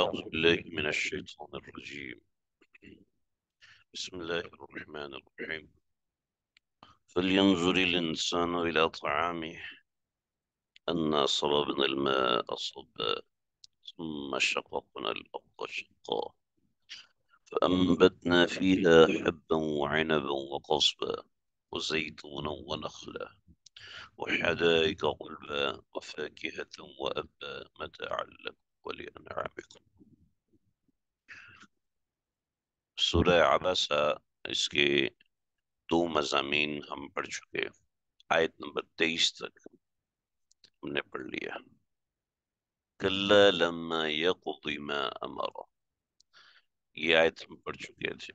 أعوذ بالله من الشيطان الرجيم بسم الله الرحمن الرحيم فلينظر الإنسان إلى طعامه أنا صببنا الماء صبا ثم شققنا الأرض شقا فأنبتنا فيها حبا وعنبا وقصبا وزيتونا ونخلا وحدائق غلبا وفاكهة وأبا متاعا لكم ولین عابد سورہ عباسہ اس کے دو مضامین ہم پڑھ چکے آیت نمبر تیئیس تک ہم نے پڑھ لیا کلا لما یقضی ما امر یہ آیت ہم پڑھ چکے تھے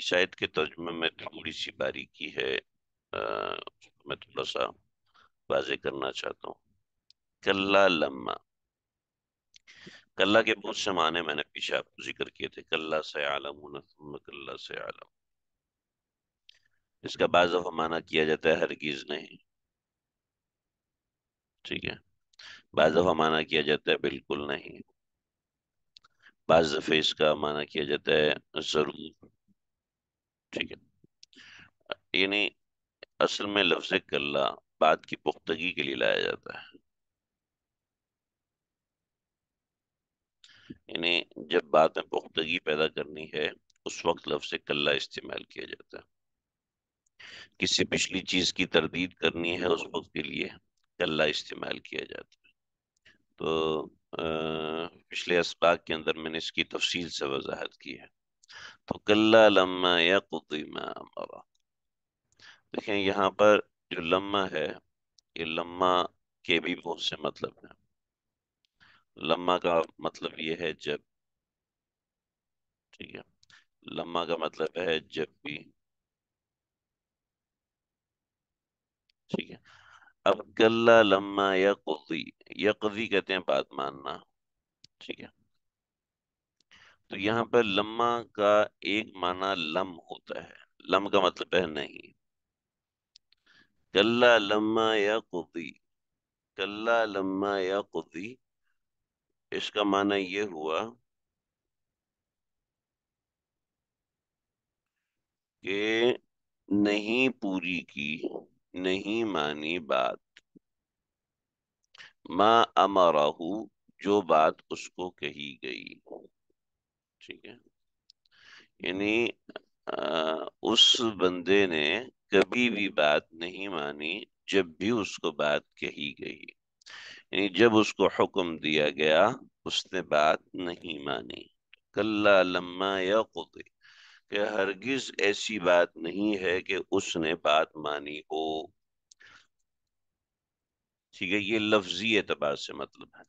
اس آیت کے ترجمے میں تھوڑی سی باریکی ہے میں تھوڑا سا واضح کرنا چاہتا ہوں کلا لما کلّا کے بہت سے معنی میں نے پیچھے آپ کو ذکر کیے تھے سے سے عالم عالم اس کا بعض معنی کیا جاتا ہے ہرگیز نہیں ٹھیک ہے بعض معنی کیا جاتا ہے بالکل نہیں بعض اس کا معنی کیا جاتا ہے ضرور ٹھیک ہے یعنی اصل میں لفظ بات کی پختگی کے لیے لایا جاتا ہے یعنی جب بات میں پختگی پیدا کرنی ہے اس وقت لفظ کلّا استعمال کیا جاتا ہے کسی پچھلی چیز کی تردید کرنی ہے اس وقت کے لیے کلّا استعمال کیا جاتا ہے تو پچھلے اسباق کے اندر میں نے اس کی تفصیل سے وضاحت کی ہے تو کلّا لمہ یا دیکھیں یہاں پر جو لمحہ ہے یہ لمحہ کے بھی بہت سے مطلب ہیں لما کا مطلب یہ ہے جب ٹھیک ہے لما کا مطلب ہے جب بھی ٹھیک ہے اب گلا لما یا یقضی یا کہتے ہیں بات ماننا ٹھیک ہے تو یہاں پہ لما کا ایک معنی لم ہوتا ہے لم کا مطلب ہے نہیں کلا لما یا کوبی کلا لما یا کبھی اس کا معنی یہ ہوا کہ نہیں پوری کی نہیں مانی بات ما امرہ جو بات اس کو کہی گئی ٹھیک ہے یعنی اس بندے نے کبھی بھی بات نہیں مانی جب بھی اس کو بات کہی گئی یعنی جب اس کو حکم دیا گیا اس نے بات نہیں مانی لما یا کہ ہرگز ایسی بات نہیں ہے کہ اس نے بات مانی ہو ٹھیک ہے یہ لفظی اعتبار سے مطلب ہے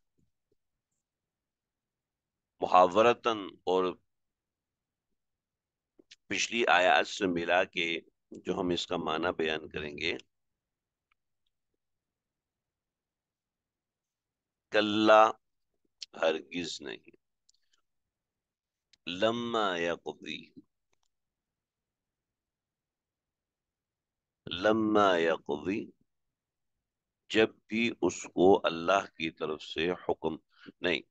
محاورتن اور پچھلی آیات سے ملا کے جو ہم اس کا معنی بیان کریں گے کلا ہرگز نہیں لما یا لما یا جب بھی اس کو اللہ کی طرف سے حکم نہیں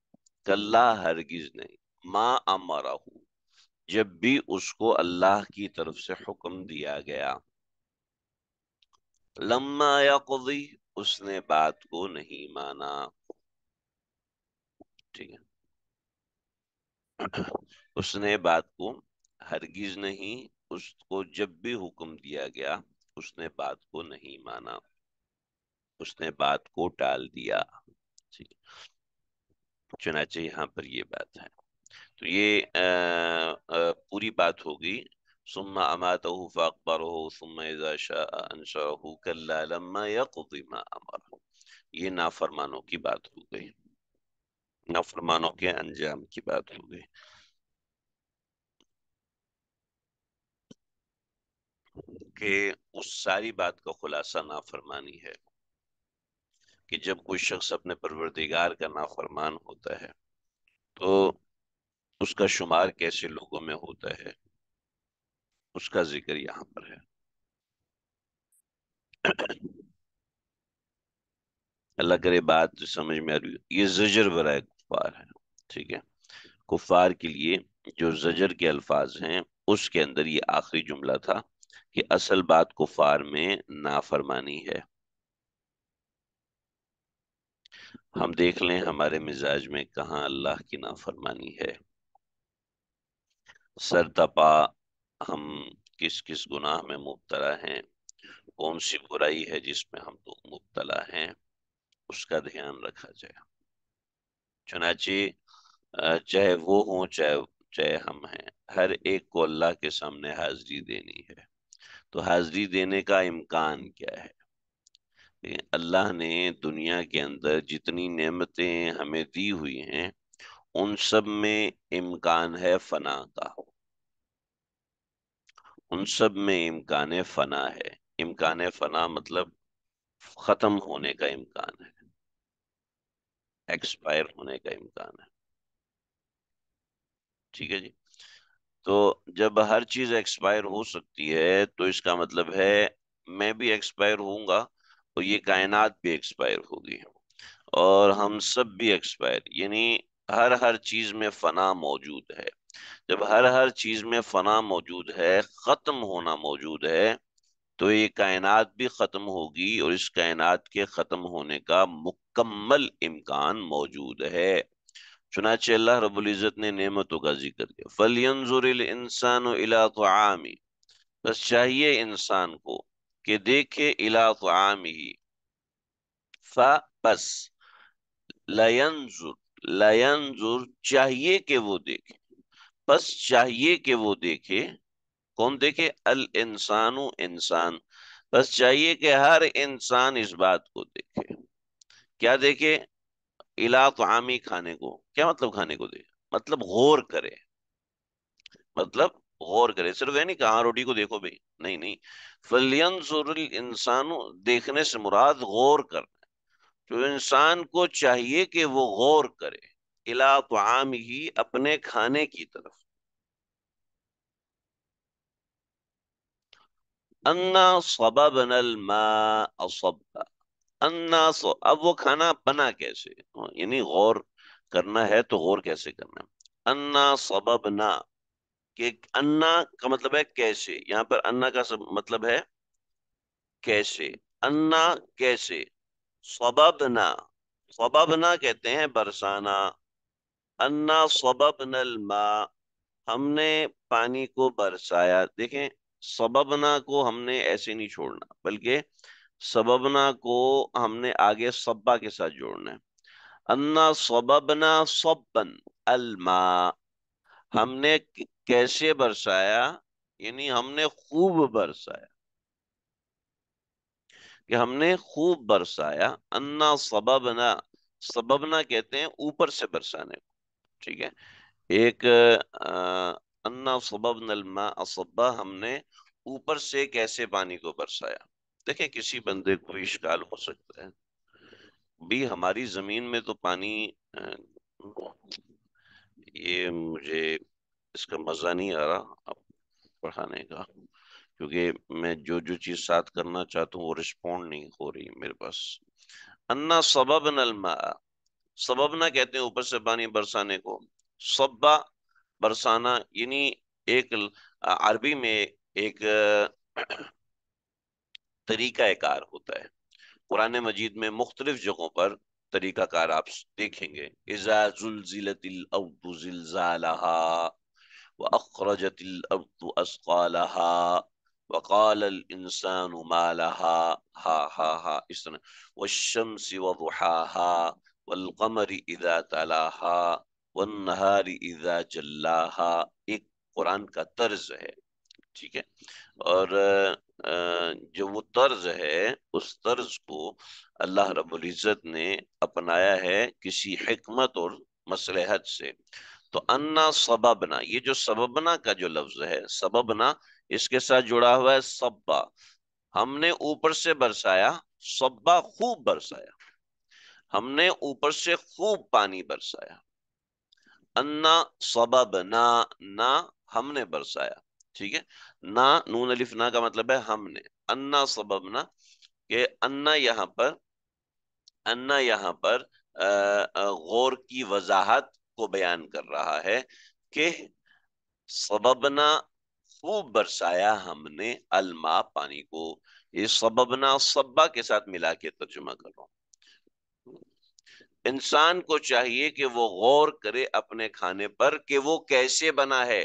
کلا ہرگز نہیں ما امارا جب بھی اس کو اللہ کی طرف سے حکم دیا گیا لما یا اس نے بات کو نہیں مانا ٹھیک ہے اس نے بات کو ہرگز نہیں اس کو جب بھی حکم دیا گیا اس نے بات کو نہیں مانا اس نے بات کو ٹال دیا چنانچہ یہاں پر یہ بات ہے تو یہ پوری بات ہوگی ثم ثم اماته فاقبره اذا شاء لما يقضي ما امره یہ نافرمانوں کی بات ہو گئی نافرمانوں کے انجام کی بات ہو گئی کہ اس ساری بات کا خلاصہ نافرمانی ہے کہ جب کوئی شخص اپنے پروردگار کا نافرمان ہوتا ہے تو اس کا شمار کیسے لوگوں میں ہوتا ہے اس کا ذکر یہاں پر ہے اللہ کرے بات سمجھ میں آ رہی ہے یہ زجر برائے کفار ہے ٹھیک کفار کے لیے جو زجر کے الفاظ ہیں اس کے اندر یہ آخری جملہ تھا کہ اصل بات کفار میں نافرمانی ہے ہم دیکھ لیں ہمارے مزاج میں کہاں اللہ کی نافرمانی ہے سر تپا ہم کس کس گناہ میں مبتلا ہیں کون سی برائی ہے جس میں ہم مبتلا ہیں اس کا دھیان رکھا جائے چنانچہ چاہے وہ ہوں چاہے چاہے ہم ہیں ہر ایک کو اللہ کے سامنے حاضری دینی ہے تو حاضری دینے کا امکان کیا ہے اللہ نے دنیا کے اندر جتنی نعمتیں ہمیں دی ہوئی ہیں ان سب میں امکان ہے فنا کا ہو ان سب میں امکان فنا ہے امکان فنا مطلب ختم ہونے کا امکان ہے ایکسپائر ہونے کا امکان ہے ٹھیک ہے جی تو جب ہر چیز ایکسپائر ہو سکتی ہے تو اس کا مطلب ہے میں بھی ایکسپائر ہوں گا اور یہ کائنات بھی ایکسپائر ہوگی اور ہم سب بھی ایکسپائر یعنی ہر ہر چیز میں فنا موجود ہے جب ہر ہر چیز میں فنا موجود ہے ختم ہونا موجود ہے تو یہ کائنات بھی ختم ہوگی اور اس کائنات کے ختم ہونے کا مک مکمل امکان موجود ہے چنانچہ اللہ رب العزت نے نعمتوں کا ذکر کیا فَلْيَنْزُرِ الْإِنسَانُ إِلَىٰ طُعَامِ بس چاہیے انسان کو کہ دیکھے إِلَىٰ طُعَامِهِ فَبَسْ لَيَنْزُرْ لَيَنْزُرْ چاہیے کہ وہ دیکھے بس چاہیے کہ وہ دیکھے کون دیکھے الْإِنسَانُ انسان بس چاہیے کہ ہر انسان اس بات کو دیکھے کیا دے کے الا عامی کھانے کو کیا مطلب کھانے کو دے مطلب غور کرے مطلب غور کرے صرف کہاں روٹی کو دیکھو بھائی نہیں نہیں سر انسان دیکھنے سے مراد غور کر انسان کو چاہیے کہ وہ غور کرے الا تو عام ہی اپنے کھانے کی طرف انا صبا بن اناسو اب وہ کھانا بنا کیسے یعنی غور کرنا ہے تو غور کیسے کرنا انا انا کا مطلب ہے کیسے یہاں پر انا کا مطلب ہے کیسے انا کیسے کہتے ہیں برسانا انا سبب نل ہم نے پانی کو برسایا دیکھیں سببنا کو ہم نے ایسے نہیں چھوڑنا بلکہ سببنا کو ہم نے آگے سبا کے ساتھ جوڑنا ہے انا سببنا سب الما ہم نے کیسے برسایا یعنی ہم نے خوب برسایا کہ ہم نے خوب برسایا انا سببنا سببنا کہتے ہیں اوپر سے برسانے کو ٹھیک ہے ایک انا سببنا نلما اسبا ہم نے اوپر سے کیسے پانی کو برسایا دیکھیں کسی بندے کو اشکال ہو سکتا ہے بھی ہماری زمین میں تو پانی یہ مجھے اس کا مزہ نہیں آ رہا پڑھانے کا کیونکہ میں جو جو چیز ساتھ کرنا چاہتا ہوں وہ رسپونڈ نہیں ہو رہی میرے پاس انا سبب نل سبب نہ کہتے ہیں اوپر سے پانی برسانے کو سبا برسانا یعنی ایک عربی میں ایک طریقہ کار ہوتا ہے قرآن مجید میں مختلف جگہوں پر طریقہ کار آپ دیکھیں گے اِذَا زُلْزِلَتِ الْأَوْدُ زِلْزَالَهَا وَأَخْرَجَتِ الْأَوْدُ أَسْقَالَهَا وَقَالَ الْإِنسَانُ مَا لَهَا ہَا ہَا ہَا اس طرح وَالشَّمْسِ وَضُحَاهَا وَالْقَمَرِ اِذَا تَلَاهَا وَالنَّهَارِ اِذَا جَلَّاهَا ایک قرآن کا طرز ہے ٹھیک ہے اور جو وہ طرز ہے اس طرز کو اللہ رب العزت نے اپنایا ہے کسی حکمت اور مسلحت سے تو انا سببنا یہ جو سببنا کا جو لفظ ہے سببنا اس کے ساتھ جڑا ہوا ہے سبا ہم نے اوپر سے برسایا سببا خوب برسایا ہم نے اوپر سے خوب پانی برسایا انا سببنا نا ہم نے برسایا ٹھیک ہے نہ نون نا کا مطلب ہے ہم نے انا سببنا کہ انا یہاں پر انا یہاں پر غور کی وضاحت کو بیان کر رہا ہے کہ سببنا خوب برسایا ہم نے الما پانی کو یہ سببنا سبا کے ساتھ ملا کے ترجمہ کرو انسان کو چاہیے کہ وہ غور کرے اپنے کھانے پر کہ وہ کیسے بنا ہے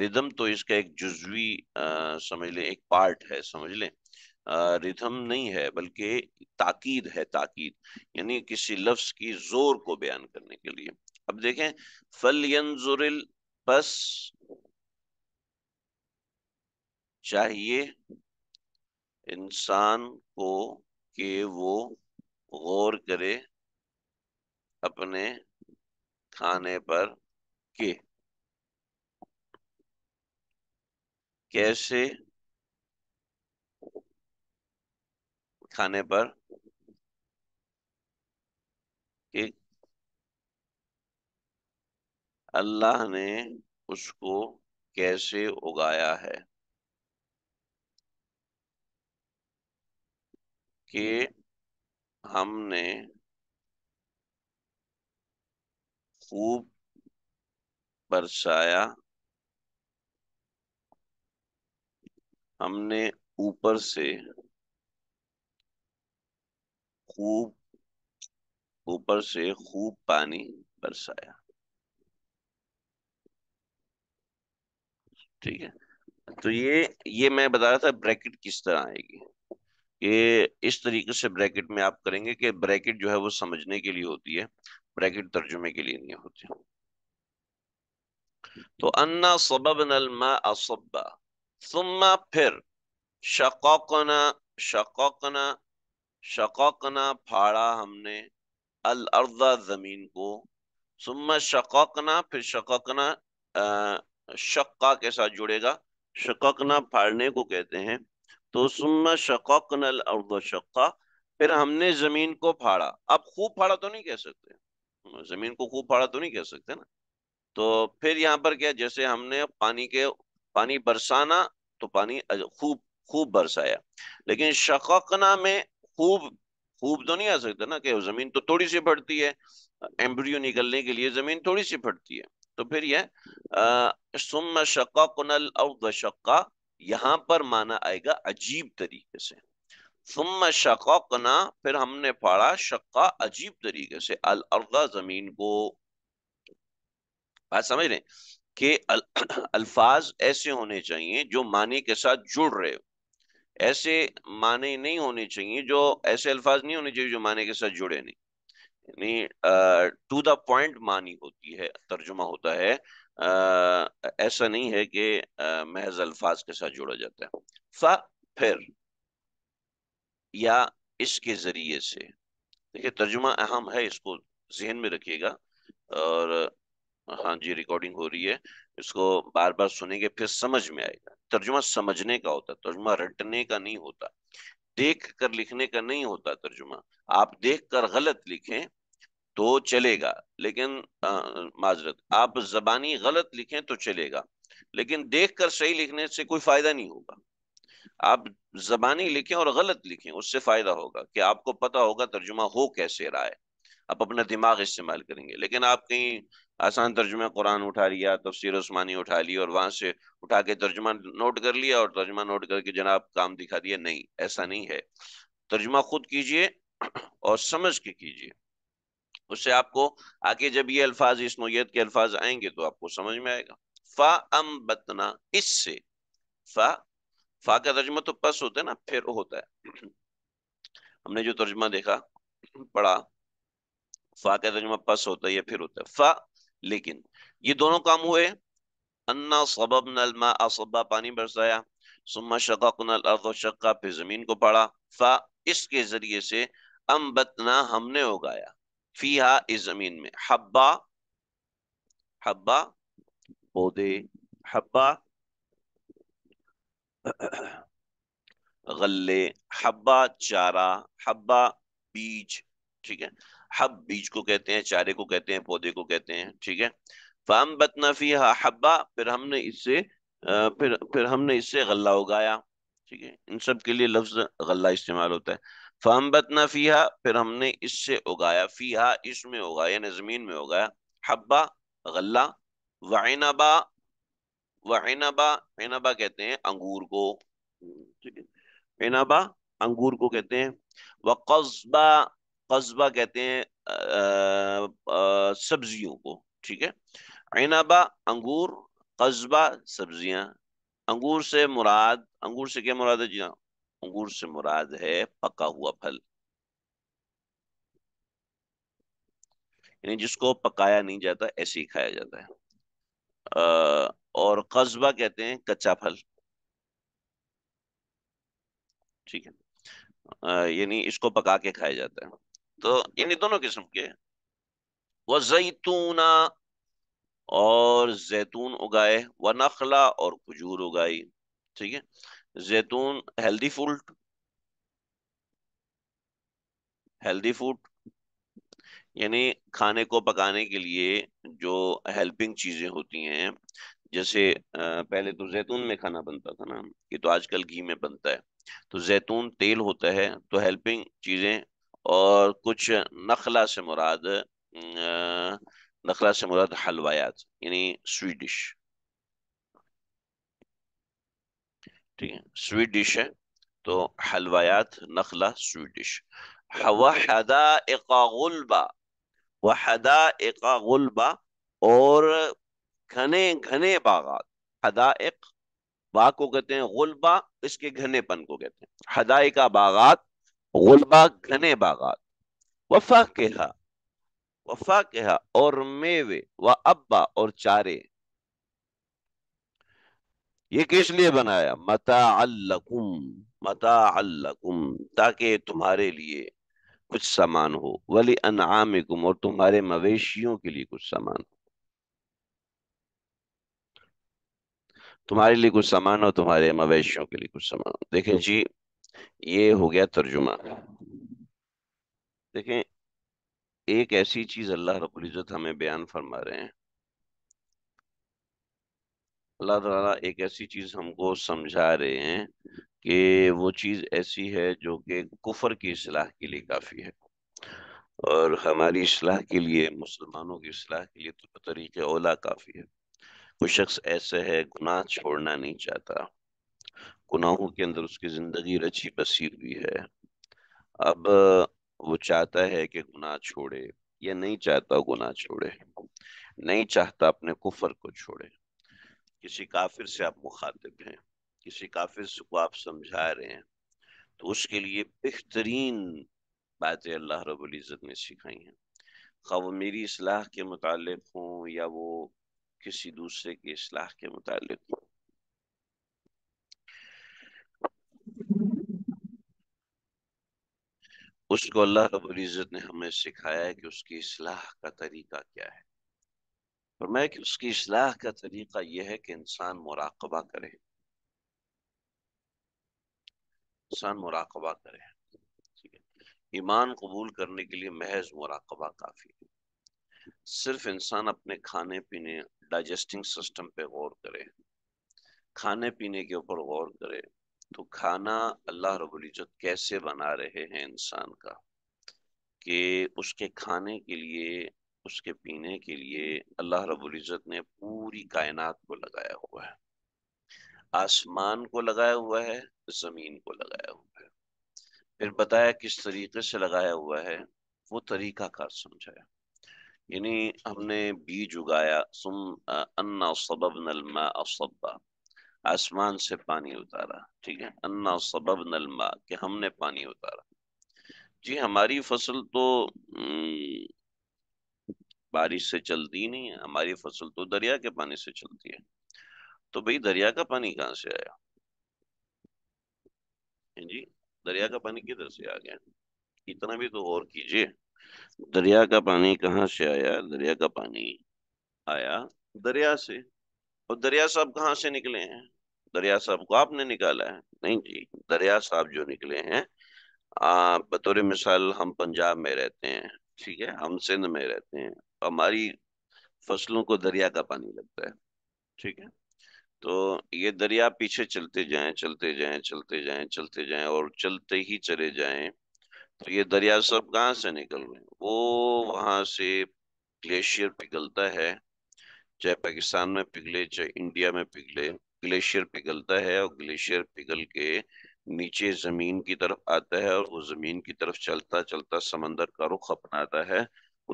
ردم تو اس کا ایک جزوی سمجھ لیں ایک پارٹ ہے سمجھ لیں ردم نہیں ہے بلکہ تاکید ہے تاقید یعنی کسی لفظ کی زور کو بیان کرنے کے لیے اب دیکھیں چاہیے انسان کو کہ وہ غور کرے اپنے کھانے پر کہ کیسے کھانے پر اللہ نے اس کو کیسے اگایا ہے کہ ہم نے خوب برسایا ہم نے اوپر سے خوب اوپر سے خوب پانی برسایا ٹھیک ہے تو یہ یہ میں بتا رہا تھا بریکٹ کس طرح آئے گی کہ اس طریقے سے بریکٹ میں آپ کریں گے کہ بریکٹ جو ہے وہ سمجھنے کے لیے ہوتی ہے بریکٹ ترجمے کے لیے نہیں ہوتی تو انا اصبا ثم پھر شقاقنا شقاقنا شقاقنا پھاڑا ہم نے الارض زمین کو ثم شقاقنا پھر شقاقنا شقا کے ساتھ جڑے گا شقاقنا پھاڑنے کو کہتے ہیں تو ثم شقاقنا الارض شقا پھر ہم نے زمین کو پھاڑا اب خوب پھاڑا تو نہیں کہہ سکتے زمین کو خوب پھاڑا تو نہیں کہہ سکتے نا تو پھر یہاں پر کیا جیسے ہم نے پانی کے پانی برسانا تو پانی خوب خوب برسایا لیکن شققنا میں خوب خوب تو نہیں آ سکتا نا کہ زمین تو تھوڑی سی پھٹتی ہے ایمبریو نکلنے کے لیے زمین تھوڑی سی پھٹتی ہے تو پھر یہ سم شققنا الارض شقا یہاں پر مانا آئے گا عجیب طریقے سے ثم شققنا پھر ہم نے پھاڑا شقا عجیب طریقے سے الارض زمین کو بات سمجھ رہے ہیں کہ الفاظ ایسے ہونے چاہیے جو معنی کے ساتھ جڑ رہے ہو ایسے معنی نہیں ہونے چاہیے جو ایسے الفاظ نہیں ہونے چاہیے جو معنی کے ساتھ جڑے نہیں یعنی ٹو دا پوائنٹ معنی ہوتی ہے ترجمہ ہوتا ہے ایسا نہیں ہے کہ محض الفاظ کے ساتھ جڑا جاتا ہے فا پھر یا اس کے ذریعے سے دیکھیے ترجمہ اہم ہے اس کو ذہن میں رکھیے گا اور ہاں جی ریکارڈنگ ہو رہی ہے اس کو بار بار سنیں گے پھر سمجھ میں آئے گا ترجمہ سمجھنے کا ہوتا ہے ترجمہ رٹنے کا نہیں ہوتا دیکھ کر لکھنے کا نہیں ہوتا ترجمہ آپ دیکھ کر غلط لکھیں تو چلے گا لیکن معذرت آپ زبانی غلط لکھیں تو چلے گا لیکن دیکھ کر صحیح لکھنے سے کوئی فائدہ نہیں ہوگا آپ زبانی لکھیں اور غلط لکھیں اس سے فائدہ ہوگا کہ آپ کو پتا ہوگا ترجمہ ہو کیسے رہا ہے آپ اپنا دماغ استعمال کریں گے لیکن آپ کہیں آسان ترجمہ قرآن اٹھا لیا تفسیر عثمانی اٹھا لی اور وہاں سے اٹھا کے ترجمہ نوٹ کر لیا اور ترجمہ نوٹ کر کے جناب کام دکھا دیا نہیں ایسا نہیں ہے ترجمہ خود کیجئے اور سمجھ کے کیجئے اس سے آپ کو آگے جب یہ الفاظ اس نوعیت کے الفاظ آئیں گے تو آپ کو سمجھ میں آئے گا فا ام بتنا اس سے فا فا کا ترجمہ تو پس ہوتا ہے نا پھر ہوتا ہے ہم نے جو ترجمہ دیکھا پڑا فا کا ترجمہ پس ہوتا ہے یا پھر ہوتا ہے فا لیکن یہ دونوں کام ہوئے اَنَّا صَبَبْنَا الْمَا أَصَبَّا پانی برسایا سُمَّا شَقَقْنَا الْأَرْضَ شَقَقَ پھر زمین کو پڑا فا اس کے ذریعے سے اَمْبَتْنَا ہم نے ہو گایا فیہا اس زمین میں حبا بودے حبا غلے حبا چارہ حبا بیج حب بیج کو کہتے ہیں چارے کو کہتے ہیں پودے کو کہتے ہیں ٹھیک ہے فام بتنا فی حبا پھر ہم نے اس سے پھر پھر ہم نے اس سے غلہ اگایا ٹھیک ہے ان سب کے لیے لفظ غلہ استعمال ہوتا ہے بتنا فی ہا پھر ہم نے اس سے اگایا فیحا اس میں اگایا یعنی زمین میں اگایا ہبا غلہ وعنبا واہنابابا کہتے ہیں انگور کو ٹھیک ہے کہتے ہیں قصبہ کہتے ہیں سبزیوں کو ٹھیک ہے اینبا انگور قصبہ سبزیاں انگور سے مراد انگور سے کیا مراد ہے جی ہاں انگور سے مراد ہے پکا ہوا پھل یعنی جس کو پکایا نہیں جاتا ایسے ہی کھایا جاتا ہے اور قصبہ کہتے ہیں کچا پھل ٹھیک ہے یعنی اس کو پکا کے کھایا جاتا ہے تو یعنی دونوں قسم کے وہ زیتون زیتون اور اگائے نخلا اور کھجور اگائی ٹھیک ہے زیتون ہیلدی ہیلدی فوڈ فوڈ یعنی کھانے کو پکانے کے لیے جو ہیلپنگ چیزیں ہوتی ہیں جیسے پہلے تو زیتون میں کھانا بنتا تھا نا یہ تو آج کل گھی میں بنتا ہے تو زیتون تیل ہوتا ہے تو ہیلپنگ چیزیں اور کچھ نخلا سے مراد نخلا سے مراد حلوایات یعنی سویٹ ڈش ٹھیک ہے سویٹ ڈش ہے تو حلوایات نخلا سویٹ ڈش وحدا اقا غلبا وحدا اقا غلبہ اور گھنے گھنے باغات حدائق باغ کو کہتے ہیں غلبہ اس کے گھنے پن کو کہتے ہیں حدائقہ باغات غلبہ گھنے باغات وفا کہا وفا کہا اور میوے و ابا اور چارے یہ کس لیے بنایا متا الکم متا الکم تاکہ تمہارے لیے کچھ سامان ہو ولی انعام اور تمہارے مویشیوں کے لیے کچھ سامان ہو تمہارے لیے کچھ سامان ہو تمہارے مویشیوں کے لیے کچھ سامان ہو دیکھیں جی یہ ہو گیا ترجمہ دیکھیں ایک ایسی چیز اللہ رب العزت ہمیں بیان فرما رہے ہیں اللہ تعالیٰ ایک ایسی چیز ہم کو سمجھا رہے ہیں کہ وہ چیز ایسی ہے جو کہ کفر کی اصلاح کے لیے کافی ہے اور ہماری اصلاح کے لیے مسلمانوں کی اصلاح کے لیے تو طریقے اولا کافی ہے کوئی شخص ایسا ہے گناہ چھوڑنا نہیں چاہتا گناہوں کے اندر اس کی زندگی رچی بسی ہوئی ہے اب وہ چاہتا ہے کہ گناہ چھوڑے یا نہیں چاہتا گناہ چھوڑے نہیں چاہتا اپنے کفر کو چھوڑے کسی کافر سے آپ مخاطب ہیں کسی کافر سے کو آپ سمجھا رہے ہیں تو اس کے لیے بہترین باتیں اللہ رب العزت نے سکھائی ہیں خواہ وہ میری اصلاح کے متعلق ہوں یا وہ کسی دوسرے کے اصلاح کے متعلق ہوں اس کو اللہ رب العزت نے ہمیں سکھایا ہے کہ اس کی اصلاح کا طریقہ کیا ہے کہ اس کی اصلاح کا طریقہ یہ ہے کہ انسان مراقبہ کرے انسان مراقبہ کرے ایمان قبول کرنے کے لیے محض مراقبہ کافی ہے صرف انسان اپنے کھانے پینے ڈائجسٹنگ سسٹم پہ غور کرے کھانے پینے کے اوپر غور کرے تو کھانا اللہ رب العزت کیسے بنا رہے ہیں انسان کا کہ اس کے کھانے کے لیے اس کے پینے کے لیے اللہ رب العزت نے پوری کائنات کو لگایا ہوا ہے آسمان کو لگایا ہوا ہے زمین کو لگایا ہوا ہے پھر بتایا کس طریقے سے لگایا ہوا ہے وہ طریقہ کار سمجھایا یعنی ہم نے بیج اگایا انا سبب نلما اور آسمان سے پانی اتارا ٹھیک ہے انا سبب نلما کہ ہم نے پانی اتارا جی ہماری فصل تو بارش سے چلتی نہیں ہے ہماری فصل تو دریا کے پانی سے چلتی ہے تو بھئی دریا کا پانی کہاں سے آیا جی دریا کا پانی کدھر سے آ گیا اتنا بھی تو غور کیجئے دریا کا پانی کہاں سے آیا دریا کا پانی آیا دریا سے اور دریا سے کہاں سے نکلے ہیں دریا صاحب کو آپ نے نکالا ہے نہیں جی دریا صاحب جو نکلے ہیں بطور مثال ہم پنجاب میں رہتے ہیں ٹھیک ہے ہم سندھ میں رہتے ہیں ہماری فصلوں کو دریا کا پانی لگتا ہے ٹھیک ہے تو یہ دریا پیچھے چلتے جائیں چلتے جائیں چلتے جائیں چلتے جائیں اور چلتے ہی چلے جائیں تو یہ دریا سب کہاں سے نکل رہے ہیں وہ وہاں سے گلیشیئر پگھلتا ہے چاہے پاکستان میں پگھلے چاہے انڈیا میں پگھلے گلیشئر پگھلتا ہے اور گلیشیئر پگھل کے نیچے زمین کی طرف آتا ہے اور وہ زمین کی طرف چلتا چلتا سمندر کا رخ اپناتا ہے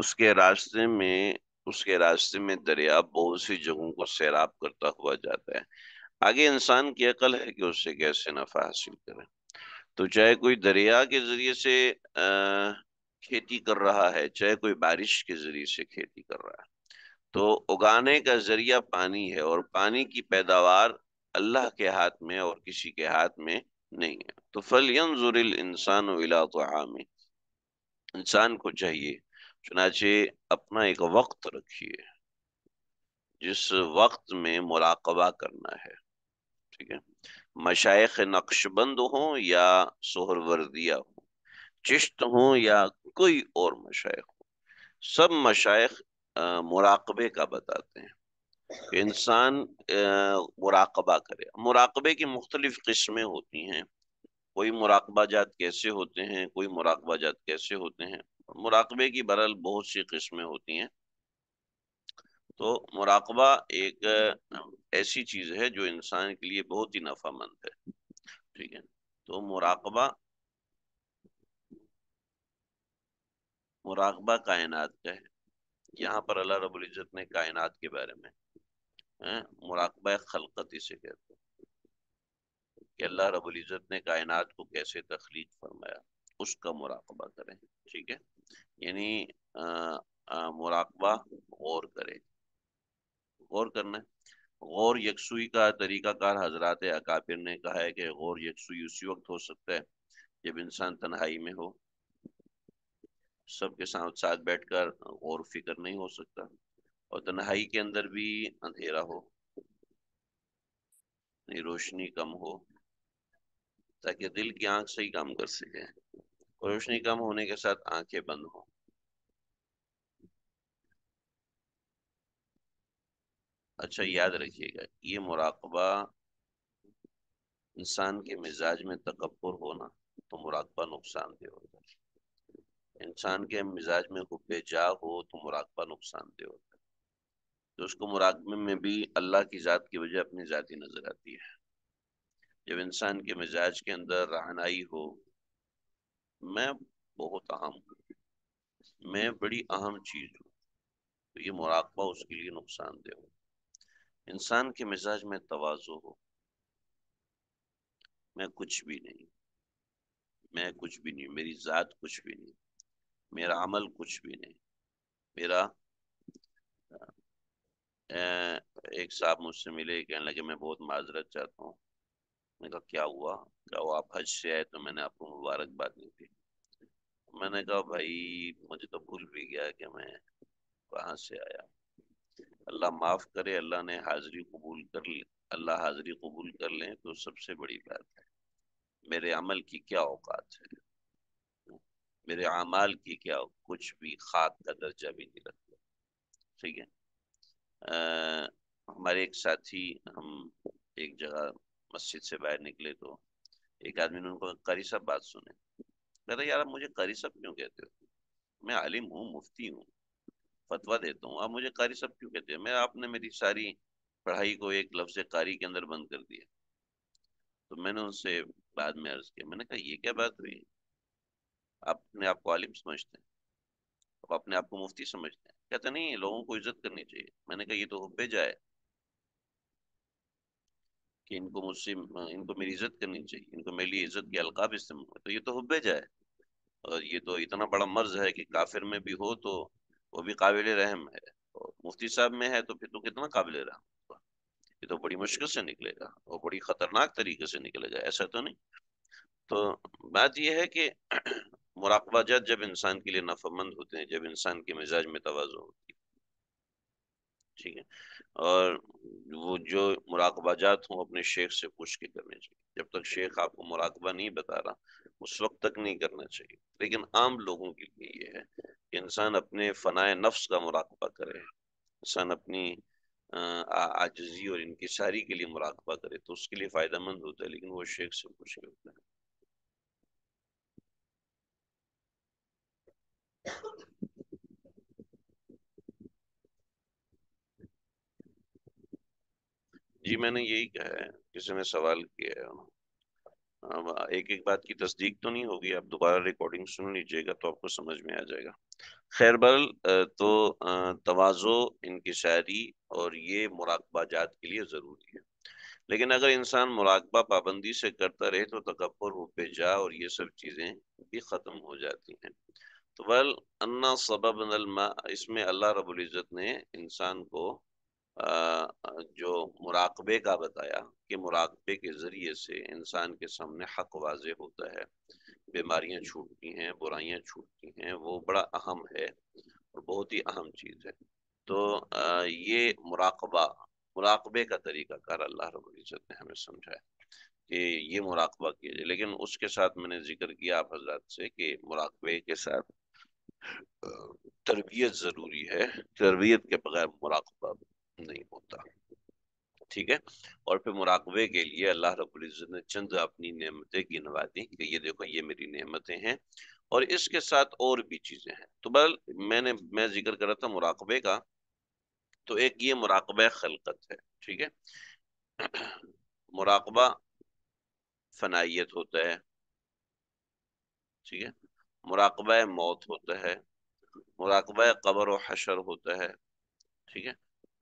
اس کے راستے میں اس کے راستے میں دریا بہت سی جگہوں کو سیراب کرتا ہوا جاتا ہے آگے انسان کی عقل ہے کہ اس سے کیسے نفع حاصل کرے تو چاہے کوئی دریا کے ذریعے سے کھیتی کر رہا ہے چاہے کوئی بارش کے ذریعے سے کھیتی کر رہا ہے تو اگانے کا ذریعہ پانی ہے اور پانی کی پیداوار اللہ کے ہاتھ میں اور کسی کے ہاتھ میں نہیں ہے تو فلینظر الانسان انسان وام انسان کو چاہیے چنانچہ اپنا ایک وقت رکھیے جس وقت میں مراقبہ کرنا ہے ٹھیک ہے مشائق نقش بند ہوں یا سہر وردیہ ہوں چشت ہوں یا کوئی اور مشائق ہوں سب مشائق مراقبے کا بتاتے ہیں کہ انسان مراقبہ کرے مراقبے کی مختلف قسمیں ہوتی ہیں کوئی مراقبہ جات کیسے ہوتے ہیں کوئی مراقبہ جات کیسے ہوتے ہیں مراقبے کی برل بہت سی قسمیں ہوتی ہیں تو مراقبہ ایک ایسی چیز ہے جو انسان کے لیے بہت ہی نفع مند ہے ٹھیک ہے تو مراقبہ مراقبہ کائنات کا ہے یہاں پر اللہ رب العزت نے کائنات کے بارے میں ہاں، مراقبہ خلقت اسے کہتے ہیں کہ اللہ رب العزت نے کائنات کو کیسے تخلیق فرمایا اس کا مراقبہ کریں ٹھیک ہے یعنی مراقبہ غور کریں غور کرنا ہے غور یکسوئی کا طریقہ کار حضرات اکابر نے کہا ہے کہ غور یکسوئی اسی وقت ہو سکتا ہے جب انسان تنہائی میں ہو سب کے ساتھ ساتھ بیٹھ کر غور و فکر نہیں ہو سکتا اور تنہائی کے اندر بھی اندھیرا ہو یعنی روشنی کم ہو تاکہ دل کی آنکھ صحیح کام کر سکے روشنی کم ہونے کے ساتھ آنکھیں بند ہوں اچھا یاد رکھیے گا یہ مراقبہ انسان کے مزاج میں تکبر ہونا تو مراقبہ نقصان دہ ہوتا ہے انسان کے مزاج میں خوب ہو تو مراقبہ نقصان دہ ہوتا ہے تو اس کو مراقبے میں بھی اللہ کی ذات کی وجہ اپنی ذاتی نظر آتی ہے جب انسان کے مزاج کے اندر رہنائی ہو میں بہت اہم ہوں میں بڑی اہم چیز ہوں تو یہ مراقبہ اس کے لیے نقصان دہ ہو انسان کے مزاج میں توازو ہو میں کچھ بھی نہیں میں کچھ بھی نہیں میری ذات کچھ بھی نہیں میرا عمل کچھ بھی نہیں میرا ایک صاحب مجھ سے ملے کہنے لگے میں بہت معذرت چاہتا ہوں میں کہا کیا ہوا وہ آپ حج سے آئے تو میں نے آپ کو مبارکباد نہیں دی میں نے کہا بھائی مجھے تو بھول بھی گیا کہ میں کہاں سے آیا اللہ معاف کرے اللہ نے حاضری قبول کر لے اللہ حاضری قبول کر لیں تو سب سے بڑی بات ہے میرے عمل کی کیا اوقات ہے میرے اعمال کی کیا کچھ بھی خاک کا درجہ بھی نہیں رکھتا ٹھیک ہے ہمارے ایک ساتھی ہم ایک جگہ مسجد سے باہر نکلے تو ایک آدمی نے ان کو قاری صاحب بات سنے کہتا یار آپ مجھے قاری صاحب کیوں کہتے ہو میں عالم ہوں مفتی ہوں فتوا دیتا ہوں آپ مجھے قاری صاحب کیوں کہتے ہیں آپ نے میری ساری پڑھائی کو ایک لفظ قاری کے اندر بند کر دیا تو میں نے ان سے بعد میں عرض کیا میں نے کہا یہ کیا بات ہوئی اپنے آپ کو عالم سمجھتے ہیں اپنے آپ کو مفتی سمجھتے ہیں کہتے نہیں لوگوں کو عزت کرنی چاہیے میں نے کہا یہ تو حب کہ ان ان کو مجھ سے کو میری عزت کرنی چاہیے ان کو لیے عزت کے القاب استعمال تو یہ تو حب اور یہ تو اتنا بڑا مرض ہے کہ کافر میں بھی ہو تو وہ بھی قابل رحم ہے اور مفتی صاحب میں ہے تو پھر تو کتنا قابل رحم یہ تو بڑی مشکل سے نکلے گا اور بڑی خطرناک طریقے سے نکلے گا ایسا تو نہیں تو بات یہ ہے کہ مراقبہ جات جب انسان کے لیے نفع مند ہوتے ہیں جب انسان کے مزاج میں توازن ہوتی ہے ٹھیک ہے اور وہ جو مراقبہ جات ہوں اپنے شیخ سے پوچھ کے کرنے چاہیے جب تک شیخ آپ کو مراقبہ نہیں بتا رہا اس وقت تک نہیں کرنا چاہیے لیکن عام لوگوں کے لیے یہ ہے کہ انسان اپنے فنائے نفس کا مراقبہ کرے انسان اپنی آجزی اور انکساری کے لیے مراقبہ کرے تو اس کے لیے فائدہ مند ہوتا ہے لیکن وہ شیخ سے پوچھ کے ہوتا ہے جی میں نے یہی کہا ہے کسی نے سوال کیا ہے ایک ایک بات کی تصدیق تو نہیں ہوگی آپ دوبارہ ریکارڈنگ سن لیجئے گا تو آپ کو سمجھ میں آ جائے گا خیر بل تو توازو انکشاری اور یہ مراقبہ جات کے لیے ضروری ہے لیکن اگر انسان مراقبہ پابندی سے کرتا رہے تو تکبر ہو پہ جا اور یہ سب چیزیں بھی ختم ہو جاتی ہیں تو بل انا سبب الماء اس میں اللہ رب العزت نے انسان کو جو مراقبے کا بتایا کہ مراقبے کے ذریعے سے انسان کے سامنے حق واضح ہوتا ہے بیماریاں چھوٹتی ہیں برائیاں چھوٹتی ہیں وہ بڑا اہم ہے اور بہت ہی اہم چیز ہے تو یہ مراقبہ مراقبے کا طریقہ کار اللہ رب العزت نے ہمیں سمجھا کہ یہ مراقبہ کیا جائے لیکن اس کے ساتھ میں نے ذکر کیا آپ حضرات سے کہ مراقبے کے ساتھ تربیت ضروری ہے تربیت کے بغیر مراقبہ نہیں ہوتا ٹھیک ہے اور پھر مراقبے کے لیے اللہ رب العزت نے چند اپنی نعمتیں گنوا دی کہ یہ دیکھو یہ میری نعمتیں ہیں اور اس کے ساتھ اور بھی چیزیں ہیں تو بل میں نے میں ذکر کر رہا تھا مراقبے کا تو ایک یہ مراقبہ خلقت ہے ٹھیک ہے مراقبہ فنائیت ہوتا ہے ٹھیک ہے مراقبہ موت ہوتا ہے مراقبہ قبر و حشر ہوتا ہے ٹھیک ہے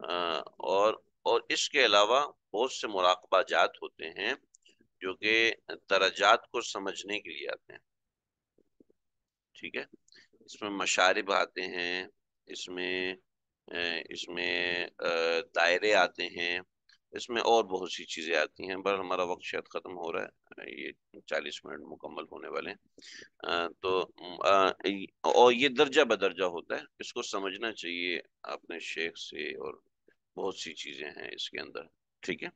اور اور اس کے علاوہ بہت سے مراقبہ جات ہوتے ہیں جو کہ درجات کو سمجھنے کے لیے آتے ہیں ٹھیک ہے اس میں مشارب آتے ہیں اس میں اس میں دائرے آتے ہیں اس میں اور بہت سی چیزیں آتی ہیں بر ہمارا وقت شاید ختم ہو رہا ہے یہ چالیس منٹ مکمل ہونے والے ہیں تو اور یہ درجہ بدرجہ ہوتا ہے اس کو سمجھنا چاہیے اپنے شیخ سے اور بہت سی چیزیں ہیں اس کے اندر ٹھیک ہے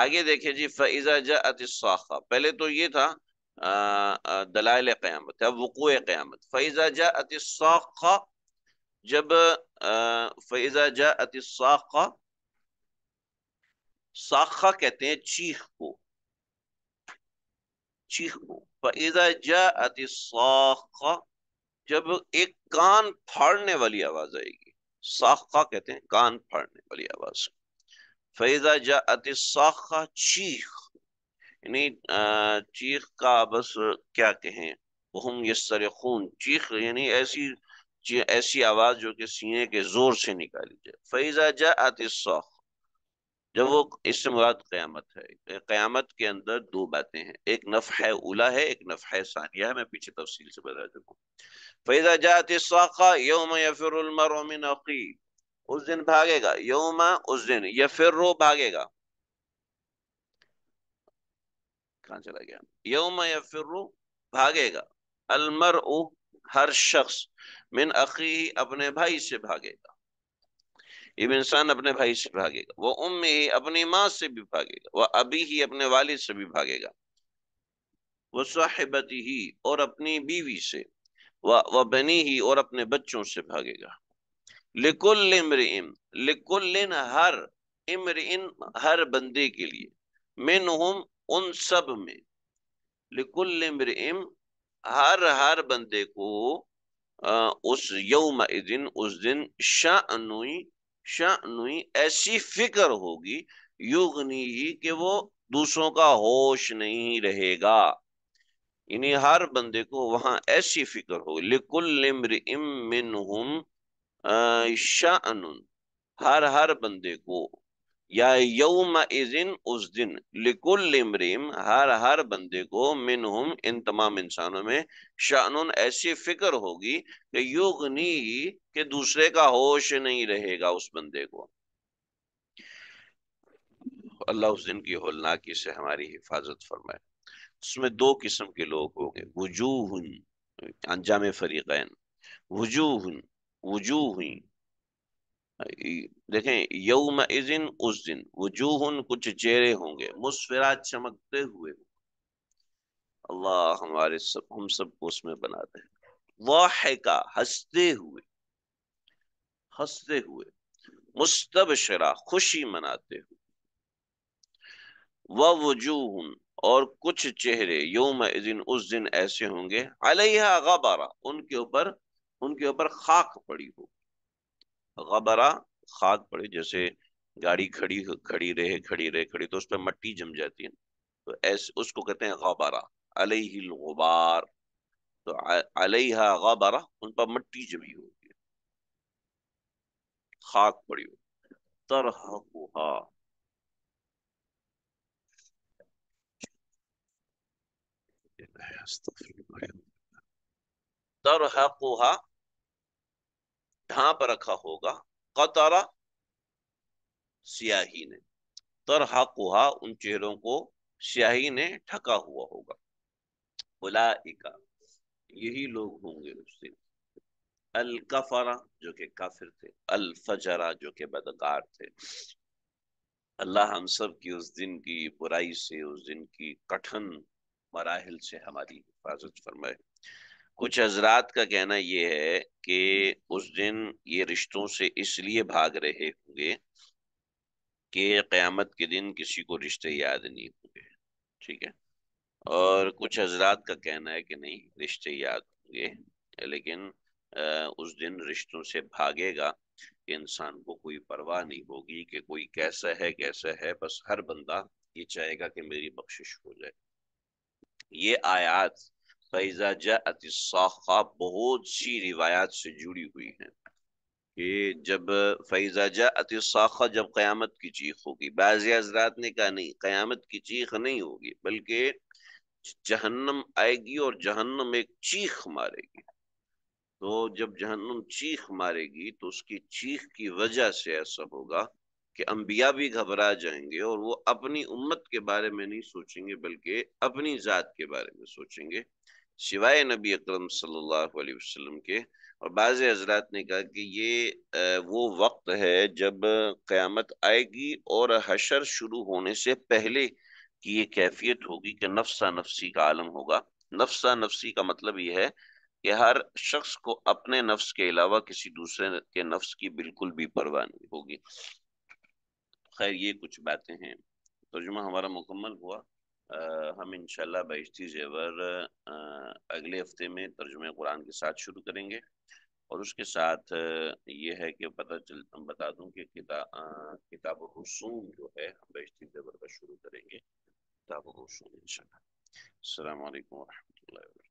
آگے دیکھیں جی فَإِذَا جا اتیساخہ پہلے تو یہ تھا دلائل قیامت ہے وقوع قیامت فیضا جا اتاخا جب فَإِذَا جا اتی ساخہ کہتے ہیں چیخ چیخ کو کو فَإِذَا چیخو فاطاخا جب ایک کان پھاڑنے والی آواز آئے گی کہتے ہیں کان پھاڑنے والی آواز جا اتی ساخہ چیخ یعنی چیخ کا بس کیا کہیں یس سر خون چیخ یعنی ایسی ایسی آواز جو کہ سینے کے زور سے نکالی جائے فیضا جا اتی ساخ جب وہ اس سے مراد قیامت ہے قیامت کے اندر دو باتیں ہیں ایک نفح اولا ہے ایک نفح ثانیہ ہے میں پیچھے تفصیل سے بتا چکوں فَإِذَا جَاتِ السَّاقَ يَوْمَ يَفِرُ الْمَرْءُ مِنْ اَقِي اس دن بھاگے گا يَوْمَ اس دن يَفِرُ بھاگے گا کہاں چلا گیا يَوْمَ يَفِرُ بھاگے گا المرء ہر شخص من اَقِي اپنے بھائی سے بھاگے گا اب انسان اپنے بھائی سے بھاگے گا وہ امی ہی اپنی ماں سے بھی بھاگے گا وہ ابھی ہی اپنے والد سے بھی بھاگے گا وہ صاحبتی ہی اور اپنی بیوی سے وہ بنی ہی اور اپنے بچوں سے بھاگے گا لکل امرئن لکل ہر امرئن ہر بندے کے لیے منہم ان سب میں لکل امرئن ہر ہر بندے کو اس یوم دن اس دن شانوئی شاہ ایسی فکر ہوگی یغنی ہی کہ وہ دوسروں کا ہوش نہیں رہے گا یعنی ہر بندے کو وہاں ایسی فکر ہوگی مِّنْهُمْ شاہ ہر ہر بندے کو یا یوم ازن اس دن لکل امریم ہر ہر بندے کو منہم ان تمام انسانوں میں شانن ایسی فکر ہوگی کہ یغنی کہ دوسرے کا ہوش نہیں رہے گا اس بندے کو اللہ اس دن کی ہولناکی سے ہماری حفاظت فرمائے اس میں دو قسم کے لوگ ہوں گے وجوہن انجام فریقین وجوہن وجوہن دیکھیں یوم ازن اس دن وجوہن کچھ چہرے ہوں گے مسفرا چمکتے ہوئے اللہ ہمارے سب ہم سب کو اس میں بنا دے واحقہ ہنستے ہوئے ہنستے ہوئے مستبشرہ خوشی مناتے ہوئے وہ وجوہن اور کچھ چہرے یوم ازن اس دن ایسے ہوں گے علیہ غبارہ ان کے اوپر ان کے اوپر خاک پڑی ہوگی غبرا خاک پڑے جیسے گاڑی کھڑی کھڑی رہے کھڑی رہے کھڑی تو اس پہ مٹی جم جاتی ہے تو ایس اس کو کہتے ہیں علیہ الغبار تو علیہ غبرا ان پر مٹی جمی ہوگی خاک پڑی ہو تر ہا ڈھانپ رکھا ہوگا قطرہ سیاہی نے ترحقوہا ان چہروں کو سیاہی نے ڈھکا ہوا ہوگا اولائکا یہی لوگ ہوں گے اس دن الکفرہ جو کہ کافر تھے الفجرہ جو کہ بدکار تھے اللہ ہم سب کی اس دن کی برائی سے اس دن کی کٹھن مراحل سے ہماری حفاظت فرمائے کچھ حضرات کا کہنا یہ ہے کہ اس دن یہ رشتوں سے اس لیے بھاگ رہے ہوں گے کہ قیامت کے دن کسی کو رشتے یاد نہیں ہوں گے ٹھیک ہے اور کچھ حضرات کا کہنا ہے کہ نہیں رشتے یاد ہوں گے لیکن اس دن رشتوں سے بھاگے گا کہ انسان کو کوئی پرواہ نہیں ہوگی کہ کوئی کیسا ہے کیسا ہے بس ہر بندہ یہ چاہے گا کہ میری بخشش ہو جائے یہ آیات فیضا جا اتاخا بہت سی روایات سے جڑی ہوئی ہیں کہ جب فیضا جا اتاختہ جب قیامت کی چیخ ہوگی حضرات نے کہا نہیں قیامت کی چیخ نہیں ہوگی بلکہ جہنم آئے گی اور جہنم ایک چیخ مارے گی تو جب جہنم چیخ مارے گی تو اس کی چیخ کی وجہ سے ایسا ہوگا کہ انبیاء بھی گھبرا جائیں گے اور وہ اپنی امت کے بارے میں نہیں سوچیں گے بلکہ اپنی ذات کے بارے میں سوچیں گے سوائے نبی اکرم صلی اللہ علیہ وسلم کے اور بعض حضرات نے کہا کہ یہ وہ وقت ہے جب قیامت آئے گی اور حشر شروع ہونے سے پہلے کی یہ کیفیت ہوگی کہ نفسہ نفسی کا عالم ہوگا نفسہ نفسی کا مطلب یہ ہے کہ ہر شخص کو اپنے نفس کے علاوہ کسی دوسرے کے نفس کی بالکل بھی پرواہ نہیں ہوگی خیر یہ کچھ باتیں ہیں ترجمہ ہمارا مکمل ہوا ہم انشاءاللہ بیشتی زیور اگلے ہفتے میں ترجمہ قرآن کے ساتھ شروع کریں گے اور اس کے ساتھ یہ ہے کہ پتہ چل بتا دوں کہ کتاب الرسوم جو ہے ہم بیشتی زیور کا شروع کریں گے کتاب الرسوم انشاءاللہ السلام علیکم ورحمۃ اللہ وبرکاتہ